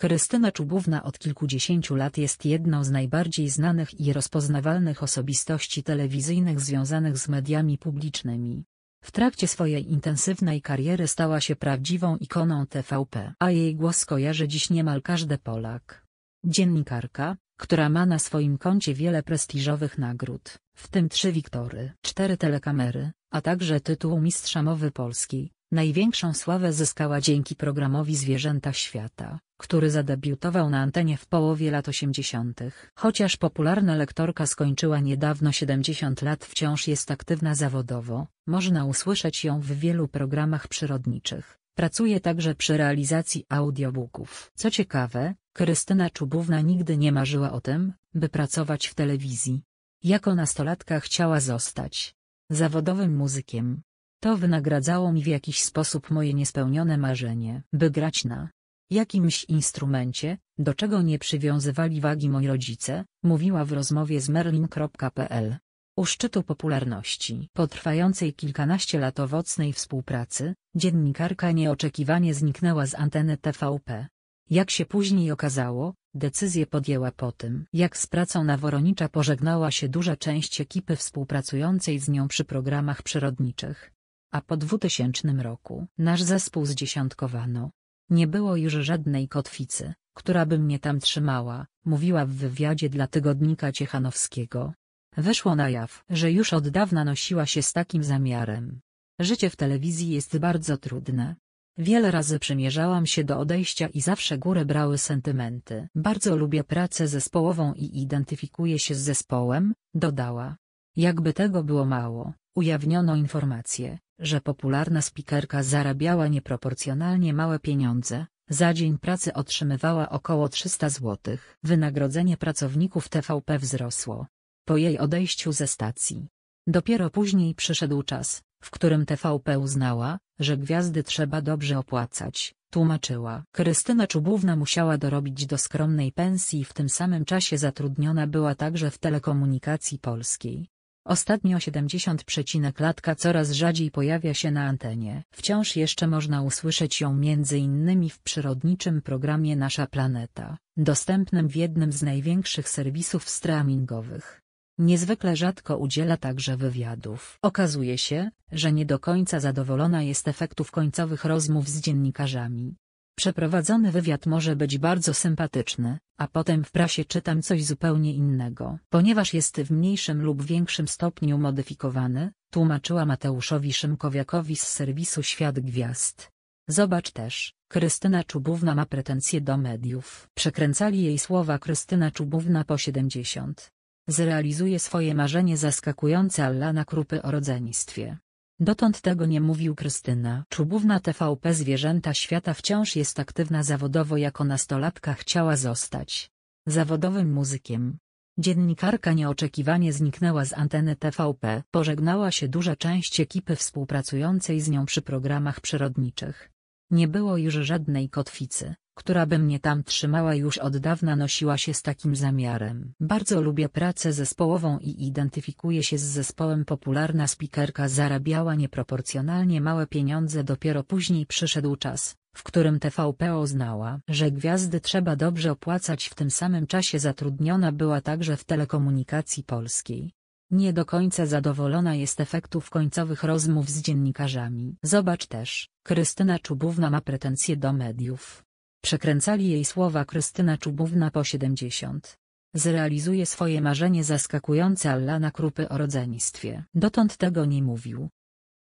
Krystyna Czubówna od kilkudziesięciu lat jest jedną z najbardziej znanych i rozpoznawalnych osobistości telewizyjnych związanych z mediami publicznymi. W trakcie swojej intensywnej kariery stała się prawdziwą ikoną TVP, a jej głos kojarzy dziś niemal każdy Polak. Dziennikarka, która ma na swoim koncie wiele prestiżowych nagród, w tym trzy Wiktory, cztery telekamery, a także tytuł Mistrza Mowy Polskiej, Największą sławę zyskała dzięki programowi Zwierzęta Świata, który zadebiutował na antenie w połowie lat 80. Chociaż popularna lektorka skończyła niedawno 70 lat wciąż jest aktywna zawodowo, można usłyszeć ją w wielu programach przyrodniczych. Pracuje także przy realizacji audiobooków. Co ciekawe, Krystyna Czubówna nigdy nie marzyła o tym, by pracować w telewizji. Jako nastolatka chciała zostać zawodowym muzykiem. To wynagradzało mi w jakiś sposób moje niespełnione marzenie, by grać na jakimś instrumencie, do czego nie przywiązywali wagi moi rodzice, mówiła w rozmowie z merlin.pl. U szczytu popularności po trwającej kilkanaście lat owocnej współpracy, dziennikarka nieoczekiwanie zniknęła z anteny TVP. Jak się później okazało, decyzję podjęła po tym, jak z pracą na Woronicza pożegnała się duża część ekipy współpracującej z nią przy programach przyrodniczych a po 2000 roku nasz zespół zdziesiątkowano. Nie było już żadnej kotwicy, która by mnie tam trzymała, mówiła w wywiadzie dla tygodnika Ciechanowskiego. Wyszło na jaw, że już od dawna nosiła się z takim zamiarem. Życie w telewizji jest bardzo trudne. Wiele razy przymierzałam się do odejścia i zawsze górę brały sentymenty. Bardzo lubię pracę zespołową i identyfikuję się z zespołem, dodała. Jakby tego było mało, ujawniono informację, że popularna spikerka zarabiała nieproporcjonalnie małe pieniądze, za dzień pracy otrzymywała około 300 zł. Wynagrodzenie pracowników TVP wzrosło. Po jej odejściu ze stacji. Dopiero później przyszedł czas, w którym TVP uznała, że gwiazdy trzeba dobrze opłacać, tłumaczyła. Krystyna Czubówna musiała dorobić do skromnej pensji w tym samym czasie zatrudniona była także w telekomunikacji polskiej. Ostatnio 70 przecinek latka coraz rzadziej pojawia się na antenie. Wciąż jeszcze można usłyszeć ją między innymi w przyrodniczym programie Nasza Planeta, dostępnym w jednym z największych serwisów streamingowych. Niezwykle rzadko udziela także wywiadów. Okazuje się, że nie do końca zadowolona jest efektów końcowych rozmów z dziennikarzami, Przeprowadzony wywiad może być bardzo sympatyczny, a potem w prasie czytam coś zupełnie innego. Ponieważ jest w mniejszym lub większym stopniu modyfikowany, tłumaczyła Mateuszowi Szymkowiakowi z serwisu Świat Gwiazd. Zobacz też, Krystyna Czubówna ma pretensje do mediów. Przekręcali jej słowa Krystyna Czubówna po 70. Zrealizuje swoje marzenie zaskakujące Allana Krupy o rodzeństwie. Dotąd tego nie mówił Krystyna. Czubówna TVP Zwierzęta Świata wciąż jest aktywna zawodowo jako nastolatka chciała zostać zawodowym muzykiem. Dziennikarka nieoczekiwanie zniknęła z anteny TVP. Pożegnała się duża część ekipy współpracującej z nią przy programach przyrodniczych. Nie było już żadnej kotwicy, która by mnie tam trzymała już od dawna nosiła się z takim zamiarem. Bardzo lubię pracę zespołową i identyfikuję się z zespołem. Popularna spikerka zarabiała nieproporcjonalnie małe pieniądze dopiero później przyszedł czas, w którym TVP oznała, że gwiazdy trzeba dobrze opłacać w tym samym czasie zatrudniona była także w telekomunikacji polskiej. Nie do końca zadowolona jest efektów końcowych rozmów z dziennikarzami. Zobacz też, Krystyna Czubówna ma pretensje do mediów. Przekręcali jej słowa Krystyna Czubówna po 70. Zrealizuje swoje marzenie zaskakujące Allana Krupy o rodzeństwie. Dotąd tego nie mówił.